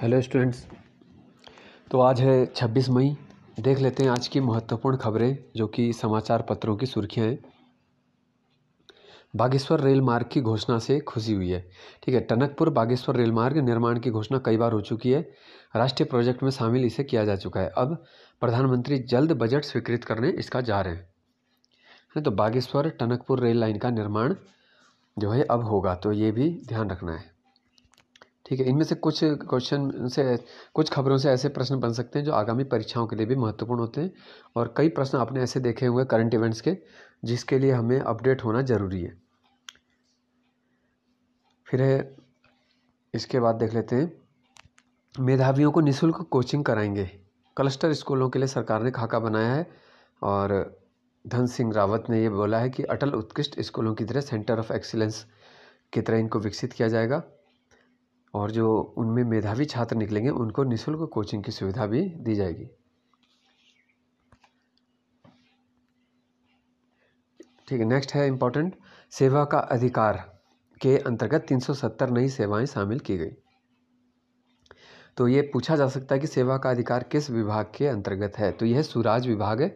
hello students तो आज है 26 मई देख लेते हैं आज की महत्वपूर्ण खबरें जो कि समाचार पत्रों की सुर्खियां हैं बागेश्वर रेल मार्ग की घोषणा से खुशी हुई है ठीक है टनकपुर बागेश्वर रेल मार्ग निर्माण की घोषणा कई बार हो चुकी है राष्ट्रीय प्रोजेक्ट में शामिल इसे किया जा चुका है अब प्रधानमंत्री जल्द बजट स्वीकृत करने इसका जा रहे हैं तो बागेश्वर टनकपुर रेल लाइन का निर्माण जो है अब होगा तो ये भी ध्यान रखना है ठीक है इनमें से कुछ क्वेश्चन से कुछ खबरों से ऐसे प्रश्न बन सकते हैं जो आगामी परीक्षाओं के लिए भी महत्वपूर्ण होते हैं और कई प्रश्न आपने ऐसे देखे हुए करंट इवेंट्स के जिसके लिए हमें अपडेट होना ज़रूरी है फिर है इसके बाद देख लेते हैं मेधावियों को निःशुल्क कोचिंग कराएंगे क्लस्टर स्कूलों के लिए सरकार ने खाका बनाया है और धन सिंह रावत ने यह बोला है कि अटल उत्कृष्ट स्कूलों की तरह सेंटर ऑफ एक्सीलेंस की तरह इनको विकसित किया जाएगा और जो उनमें मेधावी छात्र निकलेंगे उनको निःशुल्क कोचिंग की सुविधा भी दी जाएगी ठीक है नेक्स्ट है इम्पोर्टेंट सेवा का अधिकार के अंतर्गत 370 नई सेवाएं शामिल की गई तो ये पूछा जा सकता है कि सेवा का अधिकार किस विभाग के अंतर्गत है तो यह सुराज विभाग है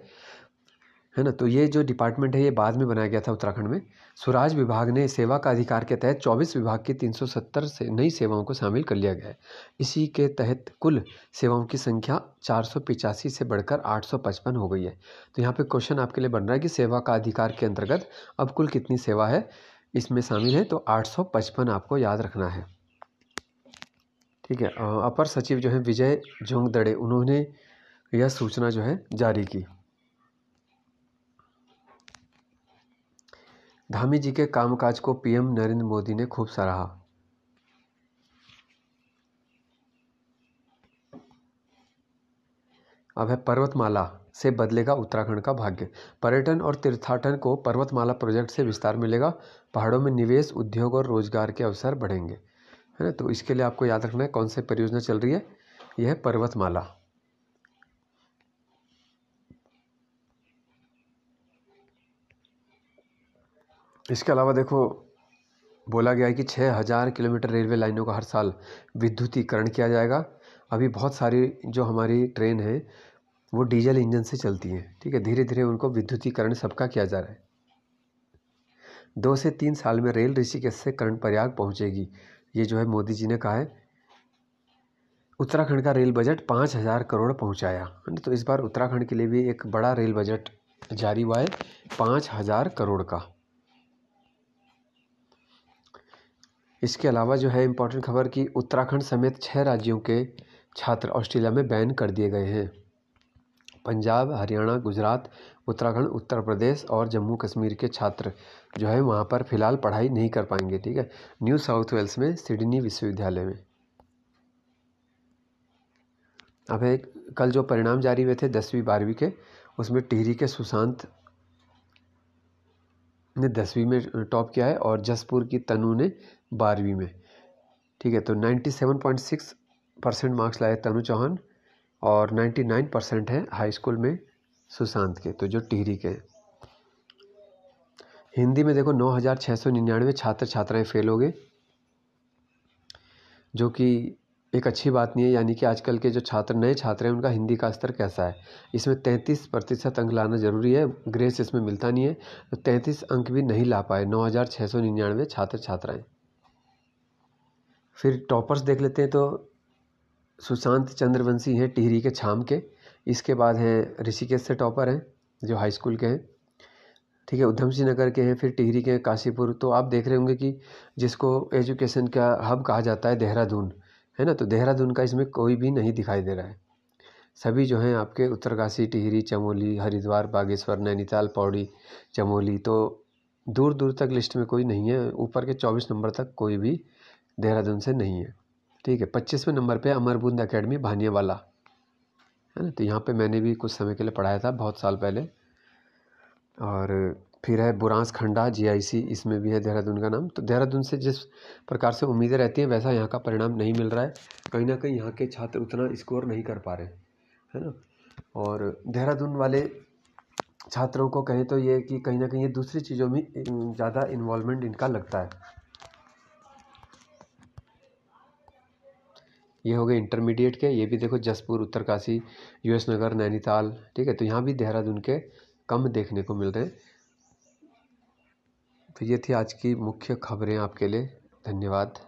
है ना तो ये जो डिपार्टमेंट है ये बाद में बनाया गया था उत्तराखंड में स्वराज विभाग ने सेवा का अधिकार के तहत 24 विभाग की 370 से नई सेवाओं को शामिल कर लिया गया है इसी के तहत कुल सेवाओं की संख्या चार से बढ़कर 855 हो गई है तो यहाँ पे क्वेश्चन आपके लिए बन रहा है कि सेवा का अधिकार के अंतर्गत अब कुल कितनी सेवा है इसमें शामिल है तो आठ आपको याद रखना है ठीक है अपर सचिव जो है विजय जोंगदड़े उन्होंने यह सूचना जो है जारी की धामी जी के कामकाज को पीएम नरेंद्र मोदी ने खूब सराहा अब है पर्वतमाला से बदलेगा उत्तराखंड का भाग्य पर्यटन और तीर्थाटन को पर्वतमाला प्रोजेक्ट से विस्तार मिलेगा पहाड़ों में निवेश उद्योग और रोजगार के अवसर बढ़ेंगे है ना तो इसके लिए आपको याद रखना है कौन सी परियोजना चल रही है यह है पर्वतमाला इसके अलावा देखो बोला गया है कि छः हज़ार किलोमीटर रेलवे लाइनों का हर साल विद्युतीकरण किया जाएगा अभी बहुत सारी जो हमारी ट्रेन है वो डीजल इंजन से चलती हैं ठीक है धीरे धीरे उनको विद्युतीकरण सबका किया जा रहा है दो से तीन साल में रेल ऋषिकेश से करण प्रयाग पहुँचेगी ये जो है मोदी जी ने कहा है उत्तराखंड का रेल बजट पाँच हज़ार करोड़ पहुँचाया है तो इस बार उत्तराखंड के लिए भी एक बड़ा रेल बजट जारी हुआ है पाँच हज़ार करोड़ का इसके अलावा जो है इम्पोर्टेंट खबर कि उत्तराखंड समेत छः राज्यों के छात्र ऑस्ट्रेलिया में बैन कर दिए गए हैं पंजाब हरियाणा गुजरात उत्तराखंड उत्तर प्रदेश और जम्मू कश्मीर के छात्र जो है वहाँ पर फ़िलहाल पढ़ाई नहीं कर पाएंगे ठीक है न्यू साउथ वेल्स में सिडनी विश्वविद्यालय में अब एक कल जो परिणाम जारी हुए थे दसवीं बारहवीं के उसमें टिहरी के सुशांत ने दसवीं में टॉप किया है और जसपुर की तनु ने बारहवीं में ठीक है तो ninety seven point six percent marks लाए तनु चौहान और नाइन्टी नाइन परसेंट हैं हाई स्कूल में सुशांत के तो जो टिहरी के हैं हिंदी में देखो निन्यानवे छात्र छात्राएँ फेल हो गए जो कि एक अच्छी बात नहीं है यानी कि आजकल के जो छात्र नए छात्र हैं उनका हिंदी का स्तर कैसा है इसमें तैंतीस प्रतिशत अंक लाना ज़रूरी है ग्रेस इसमें मिलता नहीं है तो तैंतीस अंक भी नहीं ला पाए नौ हज़ार छः सौ निन्यानवे छात्र छात्राएँ फिर टॉपर्स देख लेते हैं तो सुशांत चंद्रवंशी हैं टिहरी के छाम के इसके बाद हैं ऋषिकेश से टॉपर हैं जो हाई स्कूल के हैं ठीक है उधम सिंह नगर के हैं फिर टिहरी के हैं काशीपुर तो आप देख रहे होंगे कि जिसको एजुकेशन का हब कहा जाता है देहरादून है ना तो देहरादून का इसमें कोई भी नहीं दिखाई दे रहा है सभी जो हैं आपके उत्तरकाशी टिहरी चमोली हरिद्वार बागेश्वर नैनीताल पौड़ी चमोली तो दूर दूर तक लिस्ट में कोई नहीं है ऊपर के चौबीस नंबर तक कोई भी देहरादून से नहीं है ठीक है पच्चीसवें नंबर पर अमरबुंद अकेडमी भानियावाला है ना तो यहाँ पर मैंने भी कुछ समय के लिए पढ़ाया था बहुत साल पहले और फिर है बुरांस खंडा जीआईसी इसमें भी है देहरादून का नाम तो देहरादून से जिस प्रकार से उम्मीदें रहती हैं वैसा यहाँ का परिणाम नहीं मिल रहा है कहीं ना कहीं यहाँ के छात्र उतना स्कोर नहीं कर पा रहे है ना और देहरादून वाले छात्रों को कहें तो ये कि कहीं ना कहीं ये दूसरी चीज़ों में ज़्यादा इन्वॉल्वमेंट इनका लगता है ये हो गए इंटरमीडिएट के ये भी देखो जसपुर उत्तरकाशी यूएस नगर नैनीताल ठीक है तो यहाँ भी देहरादून के कम देखने को मिल रहे हैं तो ये थी आज की मुख्य खबरें आपके लिए धन्यवाद